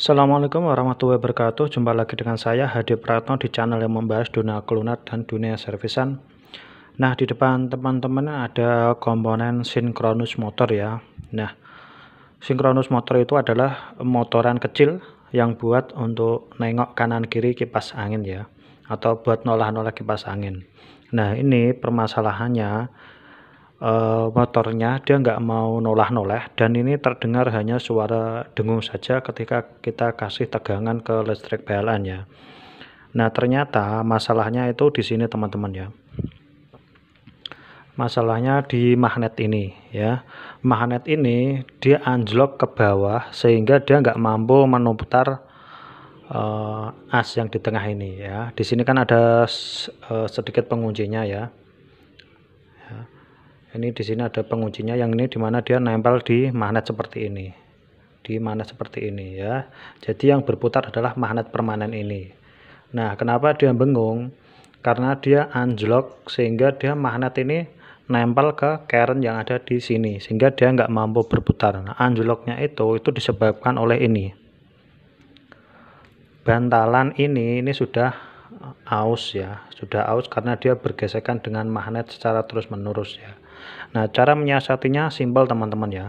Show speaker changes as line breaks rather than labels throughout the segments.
Assalamualaikum warahmatullahi wabarakatuh Jumpa lagi dengan saya Hadi Pratno di channel yang membahas dunia kuliner dan dunia servisan Nah di depan teman-teman ada komponen sinkronus motor ya Nah sinkronus motor itu adalah motoran kecil yang buat untuk nengok kanan kiri kipas angin ya Atau buat nolah-nolah kipas angin Nah ini permasalahannya uh, motornya dia nggak mau nolah-noleh dan ini terdengar hanya suara dengung saja ketika kita kasih tegangan ke listrik PLN ya. Nah ternyata masalahnya itu di sini teman-teman ya. Masalahnya di magnet ini ya. Magnet ini dia anjlok ke bawah sehingga dia nggak mampu menumpetar uh, eh, as yang di tengah ini ya. Di sini kan ada uh, sedikit penguncinya ya ini di sini ada penguncinya yang ini dimana dia nempel di magnet seperti ini di magnet seperti ini ya jadi yang berputar adalah magnet permanen ini nah kenapa dia bengong karena dia anjlok sehingga dia magnet ini nempel ke karen yang ada di sini sehingga dia nggak mampu berputar nah, anjloknya itu itu disebabkan oleh ini bantalan ini ini sudah aus ya sudah aus karena dia bergesekan dengan magnet secara terus menerus ya Nah, cara menyiasatinya simpel teman-teman ya.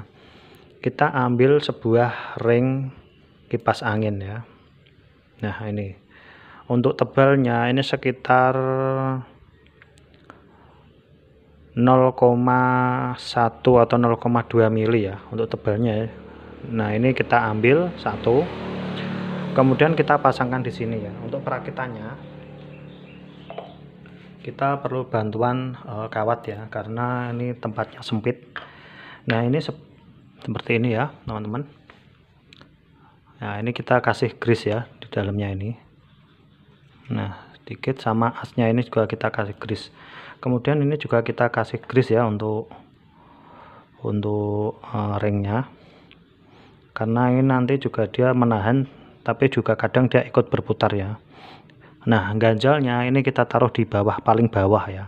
Kita ambil sebuah ring kipas angin ya. Nah, ini. Untuk tebalnya ini sekitar 0,1 atau 0,2 mili ya untuk tebalnya ya. Nah ini kita ambil satu kemudian kita pasangkan di sini ya untuk perakitannya kita perlu bantuan uh, kawat ya karena ini tempatnya sempit nah ini se seperti ini ya teman-teman nah ini kita kasih grease ya di dalamnya ini nah sedikit sama asnya ini juga kita kasih grease kemudian ini juga kita kasih grease ya untuk untuk uh, ringnya karena ini nanti juga dia menahan tapi juga kadang dia ikut berputar ya Nah, ganjalnya ini kita taruh di bawah paling bawah ya.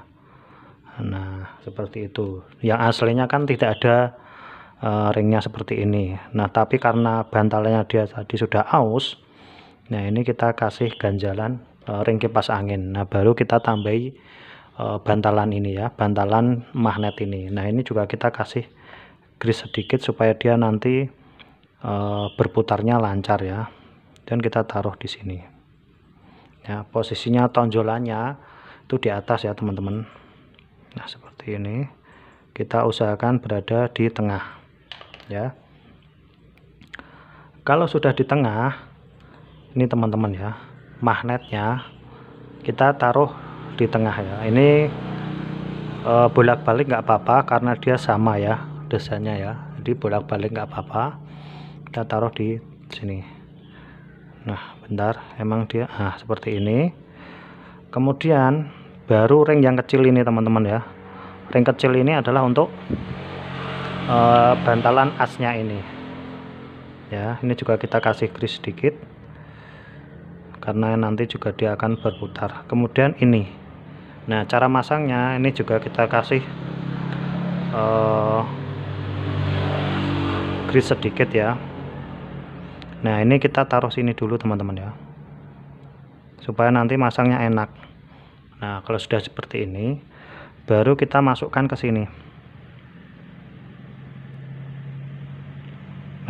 Nah, seperti itu. Yang aslinya kan tidak ada e, ringnya seperti ini. Nah, tapi karena bantalnya dia tadi sudah aus, nah ini kita kasih ganjalan e, ring kipas angin. Nah, baru kita tambahi e, bantalan ini ya, bantalan magnet ini. Nah, ini juga kita kasih grease sedikit supaya dia nanti e, berputarnya lancar ya. Dan kita taruh di sini ya posisinya tonjolannya itu di atas ya teman-teman nah seperti ini kita usahakan berada di tengah ya kalau sudah di tengah ini teman-teman ya magnetnya kita taruh di tengah ya ini e, bolak-balik nggak apa-apa karena dia sama ya desainnya ya jadi bolak-balik nggak apa-apa kita taruh di sini nah bentar emang dia ah seperti ini kemudian baru ring yang kecil ini teman-teman ya ring kecil ini adalah untuk e, bantalan asnya ini ya ini juga kita kasih grease sedikit karena nanti juga dia akan berputar kemudian ini nah cara masangnya ini juga kita kasih e, eh, gris sedikit ya nah ini kita taruh sini dulu teman-teman ya supaya nanti masangnya enak nah kalau sudah seperti ini baru kita masukkan ke sini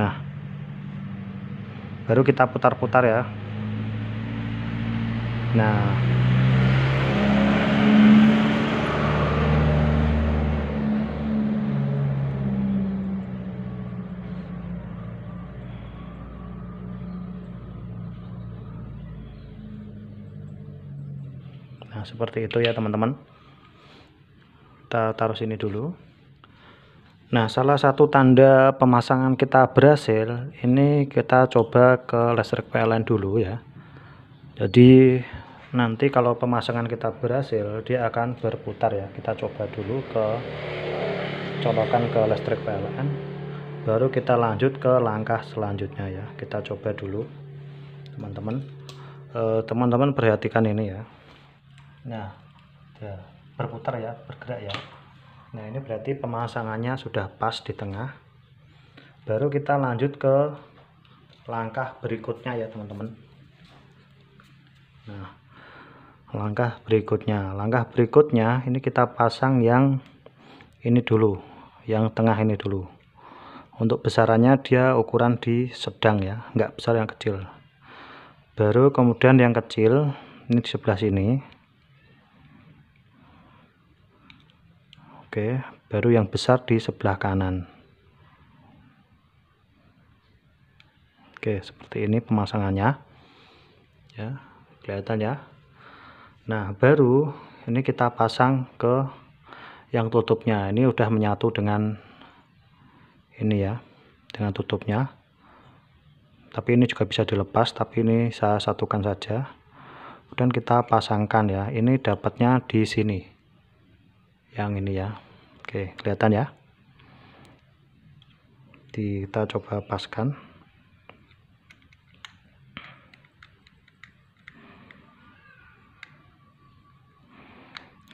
nah baru kita putar-putar ya nah seperti itu ya teman-teman. Kita taruh sini dulu. Nah, salah satu tanda pemasangan kita berhasil, ini kita coba ke listrik PLN dulu ya. Jadi nanti kalau pemasangan kita berhasil, dia akan berputar ya. Kita coba dulu ke colokan ke listrik PLN. Baru kita lanjut ke langkah selanjutnya ya. Kita coba dulu teman-teman eh, teman-teman perhatikan ini ya nah ya, berputar ya bergerak ya nah ini berarti pemasangannya sudah pas di tengah baru kita lanjut ke langkah berikutnya ya teman-teman nah langkah berikutnya langkah berikutnya ini kita pasang yang ini dulu yang tengah ini dulu untuk besarannya dia ukuran di sedang ya enggak besar yang kecil baru kemudian yang kecil ini di sebelah sini Oke, baru yang besar di sebelah kanan. Oke, seperti ini pemasangannya. Ya, kelihatan ya. Nah, baru ini kita pasang ke yang tutupnya. Ini udah menyatu dengan ini ya, dengan tutupnya. Tapi ini juga bisa dilepas, tapi ini saya satukan saja. Kemudian kita pasangkan ya. Ini dapatnya di sini. Yang ini ya. Oke, kelihatan ya. Kita coba paskan.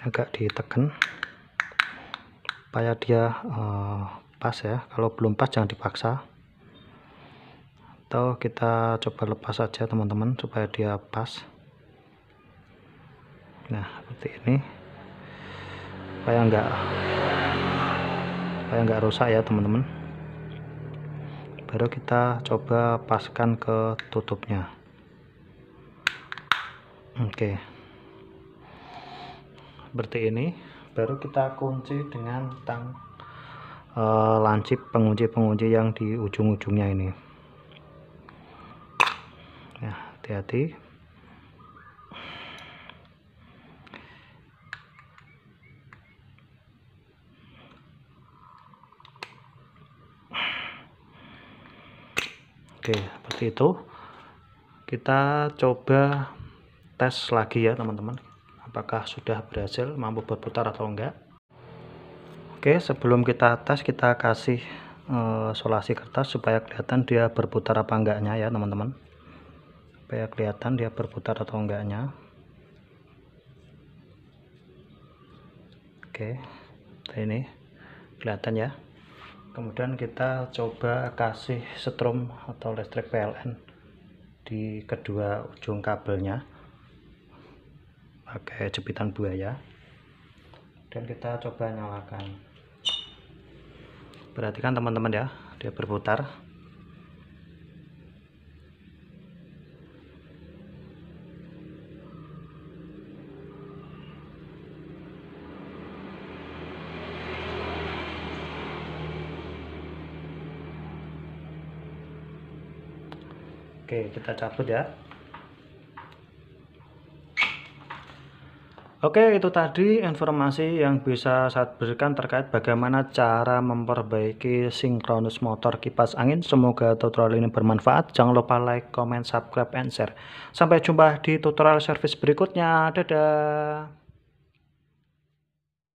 Agak ditekan supaya dia uh, pas ya. Kalau belum pas jangan dipaksa. Atau kita coba lepas saja, teman-teman supaya dia pas. Nah, seperti ini supaya enggak supaya nggak rusak ya teman-teman baru kita coba paskan ke tutupnya oke okay. seperti ini baru kita kunci dengan tang e, lancip pengunci-pengunci yang di ujung-ujungnya ini ya hati-hati Oke seperti itu kita coba tes lagi ya teman-teman apakah sudah berhasil mampu berputar atau enggak Oke sebelum kita tes kita kasih e, eh, solasi kertas supaya kelihatan dia berputar apa enggaknya ya teman-teman supaya kelihatan dia berputar atau enggaknya Oke ini kelihatan ya kemudian kita coba kasih setrum atau listrik PLN di kedua ujung kabelnya pakai jepitan buaya dan kita coba nyalakan perhatikan teman-teman ya dia berputar Oke, kita cabut ya. Oke, itu tadi informasi yang bisa saya berikan terkait bagaimana cara memperbaiki sinkronus motor kipas angin. Semoga tutorial ini bermanfaat. Jangan lupa like, comment, subscribe, and share. Sampai jumpa di tutorial service berikutnya. Dadah!